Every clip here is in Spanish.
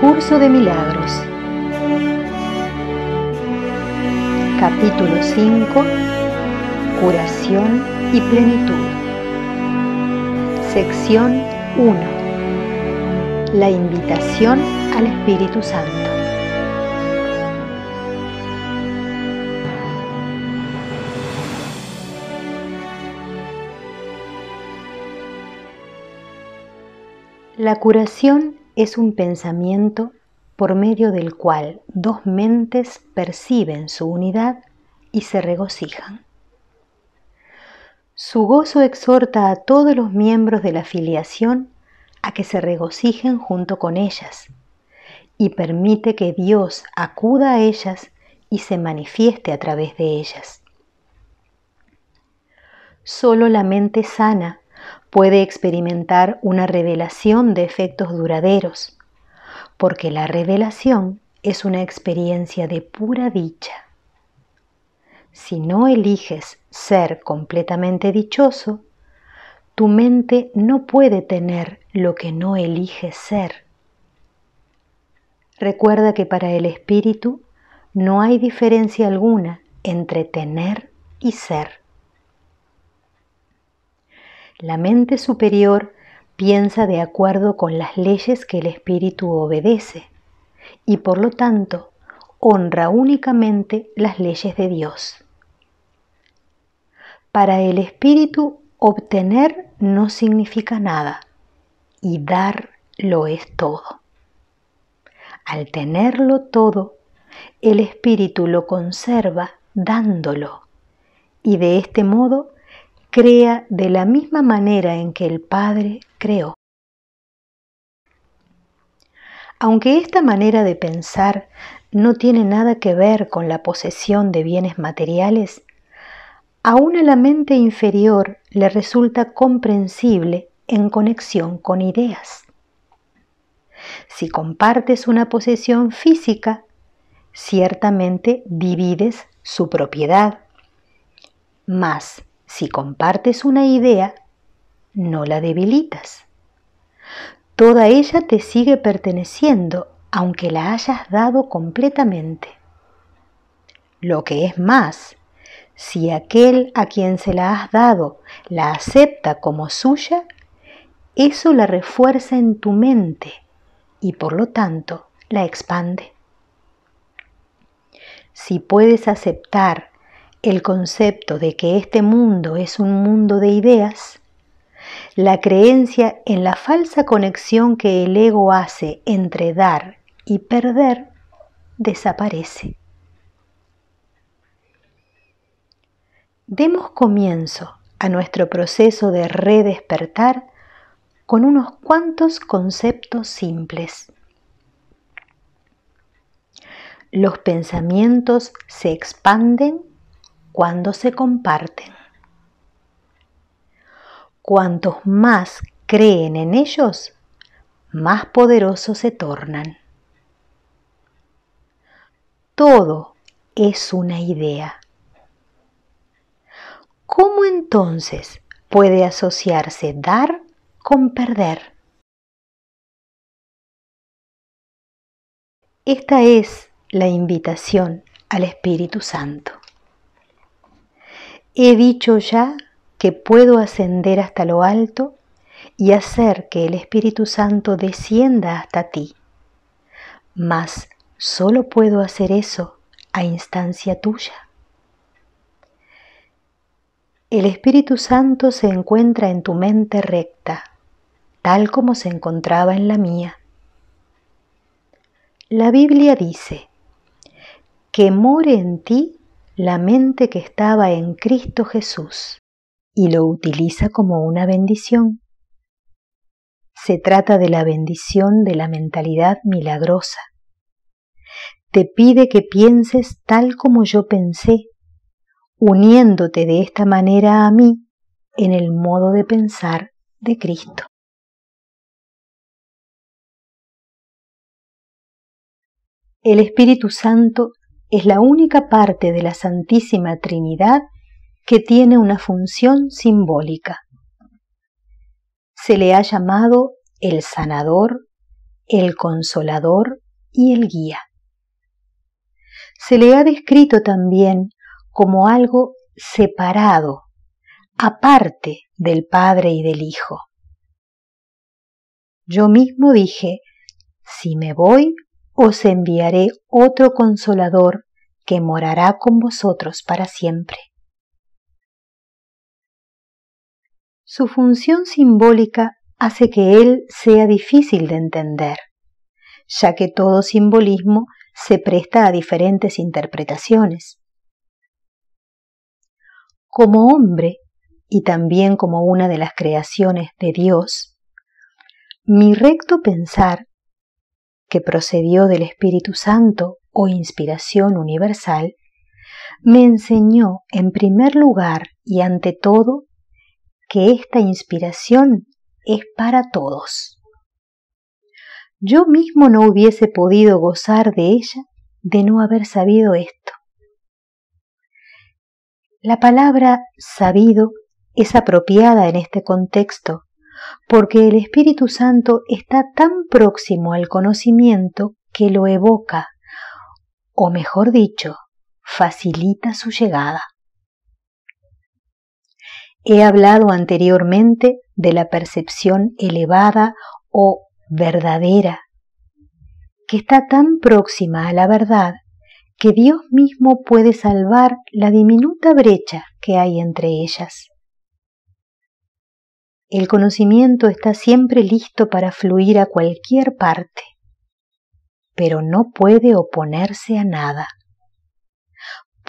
curso de milagros. Capítulo 5. Curación y plenitud. Sección 1. La invitación al Espíritu Santo. La curación es un pensamiento por medio del cual dos mentes perciben su unidad y se regocijan. Su gozo exhorta a todos los miembros de la filiación a que se regocijen junto con ellas y permite que Dios acuda a ellas y se manifieste a través de ellas. Solo la mente sana puede experimentar una revelación de efectos duraderos, porque la revelación es una experiencia de pura dicha. Si no eliges ser completamente dichoso, tu mente no puede tener lo que no eliges ser. Recuerda que para el espíritu no hay diferencia alguna entre tener y ser. La mente superior piensa de acuerdo con las leyes que el espíritu obedece y por lo tanto honra únicamente las leyes de Dios. Para el espíritu obtener no significa nada y dar lo es todo. Al tenerlo todo, el espíritu lo conserva dándolo y de este modo crea de la misma manera en que el Padre creó. Aunque esta manera de pensar no tiene nada que ver con la posesión de bienes materiales, aún a la mente inferior le resulta comprensible en conexión con ideas. Si compartes una posesión física, ciertamente divides su propiedad, Más. Si compartes una idea, no la debilitas. Toda ella te sigue perteneciendo aunque la hayas dado completamente. Lo que es más, si aquel a quien se la has dado la acepta como suya, eso la refuerza en tu mente y por lo tanto la expande. Si puedes aceptar el concepto de que este mundo es un mundo de ideas, la creencia en la falsa conexión que el ego hace entre dar y perder desaparece. Demos comienzo a nuestro proceso de redespertar con unos cuantos conceptos simples. Los pensamientos se expanden cuando se comparten. Cuantos más creen en ellos, más poderosos se tornan. Todo es una idea. ¿Cómo entonces puede asociarse dar con perder? Esta es la invitación al Espíritu Santo. He dicho ya que puedo ascender hasta lo alto y hacer que el Espíritu Santo descienda hasta ti. Mas solo puedo hacer eso a instancia tuya. El Espíritu Santo se encuentra en tu mente recta, tal como se encontraba en la mía. La Biblia dice, que more en ti la mente que estaba en Cristo Jesús y lo utiliza como una bendición. Se trata de la bendición de la mentalidad milagrosa. Te pide que pienses tal como yo pensé, uniéndote de esta manera a mí en el modo de pensar de Cristo. El Espíritu Santo es la única parte de la Santísima Trinidad que tiene una función simbólica. Se le ha llamado el sanador, el consolador y el guía. Se le ha descrito también como algo separado, aparte del Padre y del Hijo. Yo mismo dije, si me voy, os enviaré otro consolador que morará con vosotros para siempre. Su función simbólica hace que él sea difícil de entender, ya que todo simbolismo se presta a diferentes interpretaciones. Como hombre, y también como una de las creaciones de Dios, mi recto pensar que procedió del Espíritu Santo o inspiración universal, me enseñó en primer lugar y ante todo que esta inspiración es para todos. Yo mismo no hubiese podido gozar de ella de no haber sabido esto. La palabra sabido es apropiada en este contexto porque el Espíritu Santo está tan próximo al conocimiento que lo evoca, o mejor dicho, facilita su llegada. He hablado anteriormente de la percepción elevada o verdadera, que está tan próxima a la verdad que Dios mismo puede salvar la diminuta brecha que hay entre ellas. El conocimiento está siempre listo para fluir a cualquier parte, pero no puede oponerse a nada.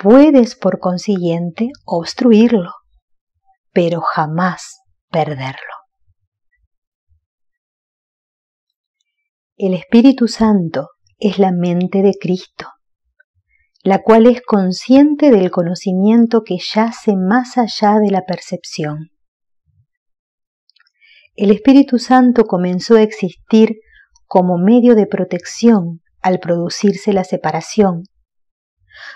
Puedes, por consiguiente, obstruirlo, pero jamás perderlo. El Espíritu Santo es la mente de Cristo, la cual es consciente del conocimiento que yace más allá de la percepción el Espíritu Santo comenzó a existir como medio de protección al producirse la separación,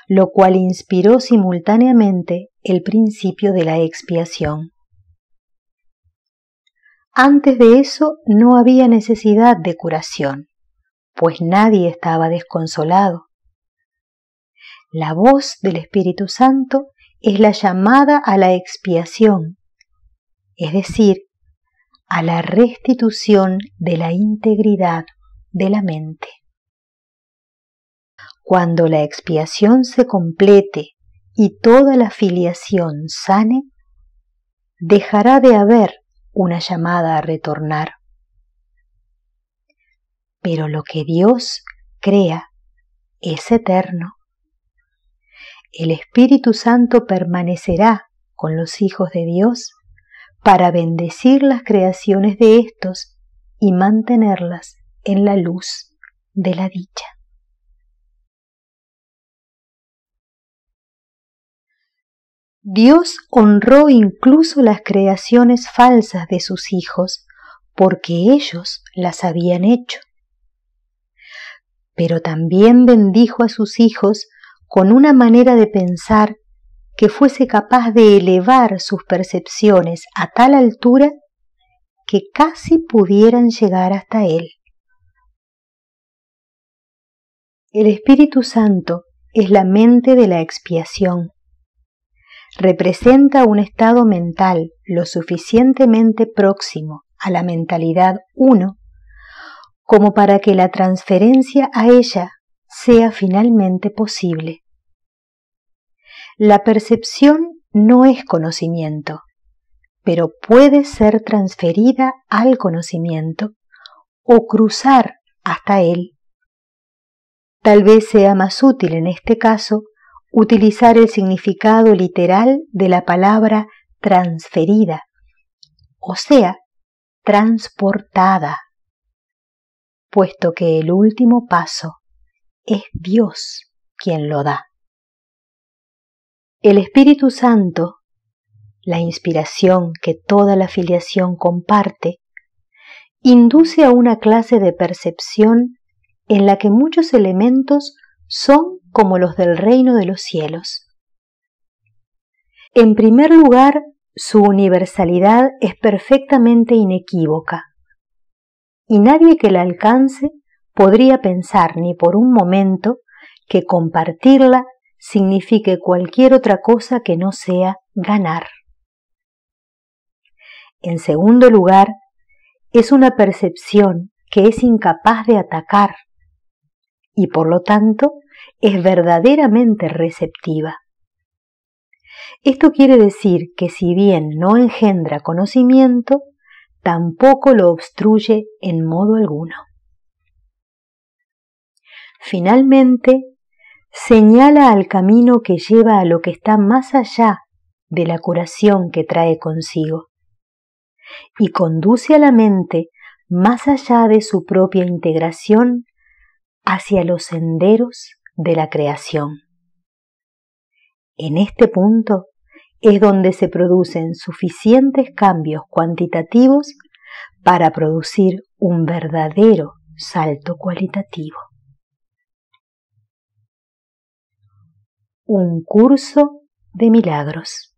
lo cual inspiró simultáneamente el principio de la expiación. Antes de eso no había necesidad de curación, pues nadie estaba desconsolado. La voz del Espíritu Santo es la llamada a la expiación, es decir, a la restitución de la integridad de la mente. Cuando la expiación se complete y toda la filiación sane, dejará de haber una llamada a retornar. Pero lo que Dios crea es eterno. El Espíritu Santo permanecerá con los hijos de Dios para bendecir las creaciones de estos y mantenerlas en la luz de la dicha. Dios honró incluso las creaciones falsas de sus hijos porque ellos las habían hecho. Pero también bendijo a sus hijos con una manera de pensar que fuese capaz de elevar sus percepciones a tal altura que casi pudieran llegar hasta Él. El Espíritu Santo es la mente de la expiación. Representa un estado mental lo suficientemente próximo a la mentalidad uno como para que la transferencia a ella sea finalmente posible. La percepción no es conocimiento, pero puede ser transferida al conocimiento o cruzar hasta él. Tal vez sea más útil en este caso utilizar el significado literal de la palabra transferida, o sea, transportada, puesto que el último paso es Dios quien lo da. El Espíritu Santo, la inspiración que toda la filiación comparte, induce a una clase de percepción en la que muchos elementos son como los del reino de los cielos. En primer lugar, su universalidad es perfectamente inequívoca, y nadie que la alcance podría pensar ni por un momento que compartirla signifique cualquier otra cosa que no sea ganar. En segundo lugar, es una percepción que es incapaz de atacar y por lo tanto es verdaderamente receptiva. Esto quiere decir que si bien no engendra conocimiento, tampoco lo obstruye en modo alguno. Finalmente, señala al camino que lleva a lo que está más allá de la curación que trae consigo y conduce a la mente más allá de su propia integración hacia los senderos de la creación. En este punto es donde se producen suficientes cambios cuantitativos para producir un verdadero salto cualitativo. un curso de milagros.